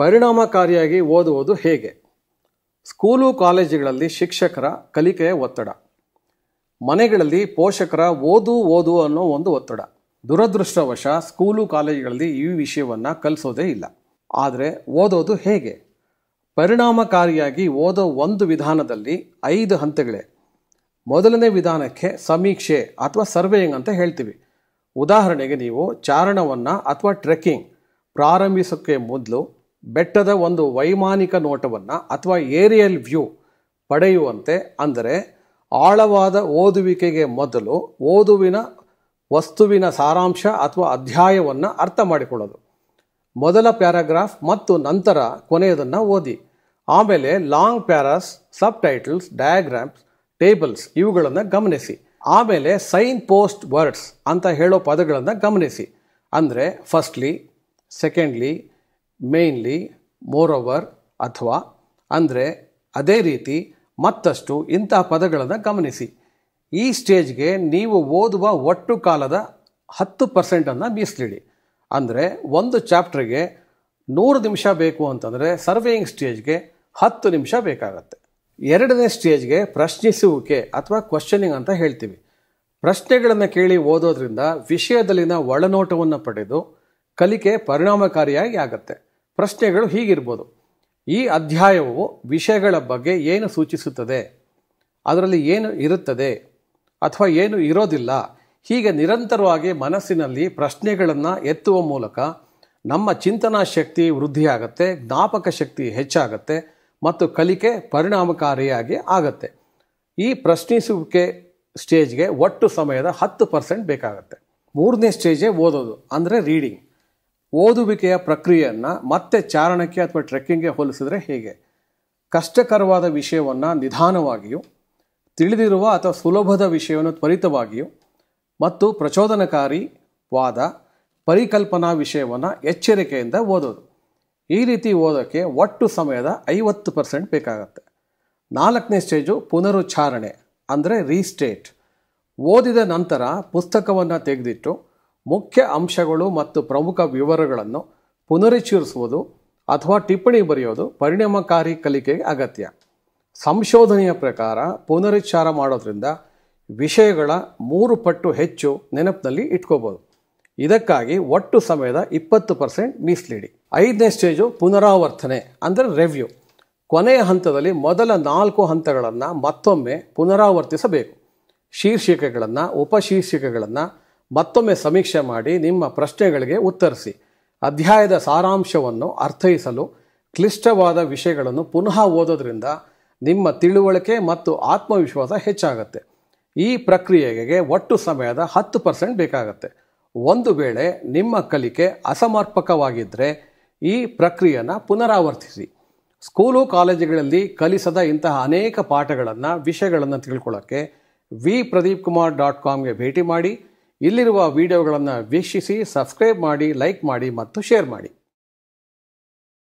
ಪರಿಣಾಮಕಾರಿಯಾಗಿ ಓದುವುದು ಹೇಗೆ ಸ್ಕೂಲು ಕಾಲೇಜುಗಳಲ್ಲಿ ಶಿಕ್ಷಕರ ಕಲಿಕೆಯ ಒತ್ತಡ ಮನೆಗಳಲ್ಲಿ ಪೋಷಕರ ಓದು ಓದು ಅನ್ನೋ ಒಂದು ಒತ್ತಡ ದುರದೃಷ್ಟವಶ ಸ್ಕೂಲು ಕಾಲೇಜುಗಳಲ್ಲಿ ಈ ವಿಷಯವನ್ನು ಕಲಿಸೋದೇ ಇಲ್ಲ ಆದರೆ ಓದೋದು ಹೇಗೆ ಪರಿಣಾಮಕಾರಿಯಾಗಿ ಓದೋ ಒಂದು ವಿಧಾನದಲ್ಲಿ ಐದು ಹಂತಗಳೇ ಮೊದಲನೇ ವಿಧಾನಕ್ಕೆ ಸಮೀಕ್ಷೆ ಅಥವಾ ಸರ್ವೇಯಿಂಗ್ ಅಂತ ಹೇಳ್ತೀವಿ ಉದಾಹರಣೆಗೆ ನೀವು ಚಾರಣವನ್ನು ಅಥವಾ ಟ್ರೆಕ್ಕಿಂಗ್ ಪ್ರಾರಂಭಿಸೋಕ್ಕೆ ಮೊದಲು ಬೆಟ್ಟದ ಒಂದು ವೈಮಾನಿಕ ನೋಟವನ್ನು ಅಥವಾ ಏರಿಯಲ್ ವ್ಯೂ ಪಡೆಯುವಂತೆ ಅಂದರೆ ಆಳವಾದ ಓದುವಿಕೆಗೆ ಮೊದಲು ಓದುವಿನ ವಸ್ತುವಿನ ಸಾರಾಂಶ ಅಥವಾ ಅಧ್ಯಾಯವನ್ನು ಅರ್ಥ ಮಾಡಿಕೊಳ್ಳೋದು ಮೊದಲ ಪ್ಯಾರಾಗ್ರಾಫ್ ಮತ್ತು ನಂತರ ಕೊನೆಯದನ್ನು ಓದಿ ಆಮೇಲೆ long paras subtitles diagrams tables ಇವುಗಳನ್ನು ಗಮನಿಸಿ ಆಮೇಲೆ ಸೈನ್ ಪೋಸ್ಟ್ ವರ್ಡ್ಸ್ ಅಂತ ಹೇಳೋ ಪದಗಳನ್ನು ಗಮನಿಸಿ ಅಂದರೆ ಫಸ್ಟ್ಲಿ ಸೆಕೆಂಡ್ಲಿ ಮೇನ್ಲಿ ಓವರ್ ಅಥವಾ ಅಂದರೆ ಅದೇ ರೀತಿ ಮತ್ತಷ್ಟು ಇಂತಹ ಪದಗಳನ್ನು ಗಮನಿಸಿ ಈ ಸ್ಟೇಜ್ಗೆ ನೀವು ಓದುವ ಒಟ್ಟು ಕಾಲದ ಹತ್ತು ಪರ್ಸೆಂಟನ್ನು ಮೀಸಲಿಡಿ ಅಂದರೆ ಒಂದು ಚಾಪ್ಟ್ರಿಗೆ ನೂರು ನಿಮಿಷ ಬೇಕು ಅಂತಂದರೆ ಸರ್ವೇಯಿಂಗ್ ಸ್ಟೇಜ್ಗೆ ಹತ್ತು ನಿಮಿಷ ಬೇಕಾಗತ್ತೆ ಎರಡನೇ ಸ್ಟೇಜ್ಗೆ ಪ್ರಶ್ನಿಸುವಿಕೆ ಅಥವಾ ಕ್ವಶನಿಂಗ್ ಅಂತ ಹೇಳ್ತೀವಿ ಪ್ರಶ್ನೆಗಳನ್ನು ಕೇಳಿ ಓದೋದ್ರಿಂದ ವಿಷಯದಲ್ಲಿನ ಒಳನೋಟವನ್ನು ಪಡೆದು ಕಲಿಕೆ ಪರಿಣಾಮಕಾರಿಯಾಗಿ ಆಗುತ್ತೆ ಪ್ರಶ್ನೆಗಳು ಹೀಗಿರ್ಬೋದು ಈ ಅಧ್ಯಾಯವು ವಿಷಯಗಳ ಬಗ್ಗೆ ಏನು ಸೂಚಿಸುತ್ತದೆ ಅದರಲ್ಲಿ ಏನು ಇರುತ್ತದೆ ಅಥವಾ ಏನು ಇರೋದಿಲ್ಲ ಹೀಗೆ ನಿರಂತರವಾಗಿ ಮನಸ್ಸಿನಲ್ಲಿ ಪ್ರಶ್ನೆಗಳನ್ನು ಎತ್ತುವ ಮೂಲಕ ನಮ್ಮ ಚಿಂತನಾ ಶಕ್ತಿ ವೃದ್ಧಿಯಾಗತ್ತೆ ಜ್ಞಾಪಕ ಶಕ್ತಿ ಹೆಚ್ಚಾಗತ್ತೆ ಮತ್ತು ಕಲಿಕೆ ಪರಿಣಾಮಕಾರಿಯಾಗಿ ಆಗತ್ತೆ ಈ ಪ್ರಶ್ನಿಸುವಿಕೆ ಸ್ಟೇಜ್ಗೆ ಒಟ್ಟು ಸಮಯದ ಹತ್ತು ಪರ್ಸೆಂಟ್ ಬೇಕಾಗುತ್ತೆ ಮೂರನೇ ಸ್ಟೇಜೇ ಓದೋದು ಅಂದರೆ ರೀಡಿಂಗ್ ಓದುವಿಕೆಯ ಪ್ರಕ್ರಿಯೆಯನ್ನು ಮತ್ತೆ ಚಾರಣಕ್ಕೆ ಅಥವಾ ಟ್ರೆಕ್ಕಿಂಗ್ಗೆ ಹೋಲಿಸಿದರೆ ಹೇಗೆ ಕಷ್ಟಕರವಾದ ವಿಷಯವನ್ನು ನಿಧಾನವಾಗಿಯೂ ತಿಳಿದಿರುವ ಅಥವಾ ಸುಲಭದ ವಿಷಯವನ್ನು ತ್ವರಿತವಾಗಿಯೂ ಮತ್ತು ಪ್ರಚೋದನಕಾರಿ ವಾದ ಪರಿಕಲ್ಪನಾ ವಿಷಯವನ್ನು ಎಚ್ಚರಿಕೆಯಿಂದ ಓದೋದು ಈ ರೀತಿ ಓದೋಕ್ಕೆ ಒಟ್ಟು ಸಮಯದ ಐವತ್ತು ಪರ್ಸೆಂಟ್ ಬೇಕಾಗತ್ತೆ ನಾಲ್ಕನೇ ಸ್ಟೇಜು ಪುನರುಚ್ಚಾರಣೆ ಅಂದರೆ ರೀಸ್ಟೇಟ್ ಓದಿದ ನಂತರ ಪುಸ್ತಕವನ್ನು ತೆಗೆದಿಟ್ಟು ಮುಖ್ಯ ಅಂಶಗಳು ಮತ್ತು ಪ್ರಮುಖ ವಿವರಗಳನ್ನು ಪುನರುಚ್ಚರಿಸುವುದು ಅಥವಾ ಟಿಪ್ಪಣಿ ಬರೆಯೋದು ಪರಿಣಾಮಕಾರಿ ಕಲಿಕೆಗೆ ಅಗತ್ಯ ಸಂಶೋಧನೆಯ ಪ್ರಕಾರ ಪುನರುಚ್ಚಾರ ಮಾಡೋದ್ರಿಂದ ವಿಷಯಗಳ ಮೂರು ಪಟ್ಟು ಹೆಚ್ಚು ನೆನಪಿನಲ್ಲಿ ಇಟ್ಕೋಬೋದು ಇದಕ್ಕಾಗಿ ಒಟ್ಟು ಸಮಯದ ಇಪ್ಪತ್ತು ಪರ್ಸೆಂಟ್ ಮೀಸಲಿಡಿ ಐದನೇ ಸ್ಟೇಜು ಪುನರಾವರ್ತನೆ ಅಂದರೆ ರೆವ್ಯೂ ಕೊನೆಯ ಹಂತದಲ್ಲಿ ಮೊದಲ ನಾಲ್ಕು ಹಂತಗಳನ್ನು ಮತ್ತೊಮ್ಮೆ ಪುನರಾವರ್ತಿಸಬೇಕು ಶೀರ್ಷಿಕೆಗಳನ್ನು ಉಪಶೀರ್ಷಿಕೆಗಳನ್ನು ಮತ್ತೊಮ್ಮೆ ಸಮೀಕ್ಷೆ ಮಾಡಿ ನಿಮ್ಮ ಪ್ರಶ್ನೆಗಳಿಗೆ ಉತ್ತರಿಸಿ ಅಧ್ಯಾಯದ ಸಾರಾಂಶವನ್ನು ಅರ್ಥೈಸಲು ಕ್ಲಿಷ್ಟವಾದ ವಿಷಯಗಳನ್ನು ಪುನಃ ಓದೋದ್ರಿಂದ ನಿಮ್ಮ ತಿಳುವಳಿಕೆ ಮತ್ತು ಆತ್ಮವಿಶ್ವಾಸ ಹೆಚ್ಚಾಗುತ್ತೆ ಈ ಪ್ರಕ್ರಿಯೆಗೆ ಒಟ್ಟು ಸಮಯದ ಹತ್ತು ಪರ್ಸೆಂಟ್ ಬೇಕಾಗತ್ತೆ ಒಂದು ವೇಳೆ ನಿಮ್ಮ ಕಲಿಕೆ ಅಸಮರ್ಪಕವಾಗಿದ್ದರೆ ಈ ಪ್ರಕ್ರಿಯೆಯನ್ನು ಪುನರಾವರ್ತಿಸಿ ಸ್ಕೂಲು ಕಾಲೇಜುಗಳಲ್ಲಿ ಕಲಿಸದ ಇಂತಹ ಅನೇಕ ಪಾಠಗಳನ್ನು ವಿಷಯಗಳನ್ನು ತಿಳ್ಕೊಳ್ಳೋಕ್ಕೆ ವಿ ಪ್ರದೀಪ್ ಕುಮಾರ್ ಡಾಟ್ ಕಾಮ್ಗೆ ಭೇಟಿ ಮಾಡಿ ಇಲ್ಲಿರುವ ವಿಡಿಯೋಗಳನ್ನು ವೀಕ್ಷಿಸಿ ಸಬ್ಸ್ಕ್ರೈಬ್ ಮಾಡಿ ಲೈಕ್ ಮಾಡಿ ಮತ್ತು ಶೇರ್ ಮಾಡಿ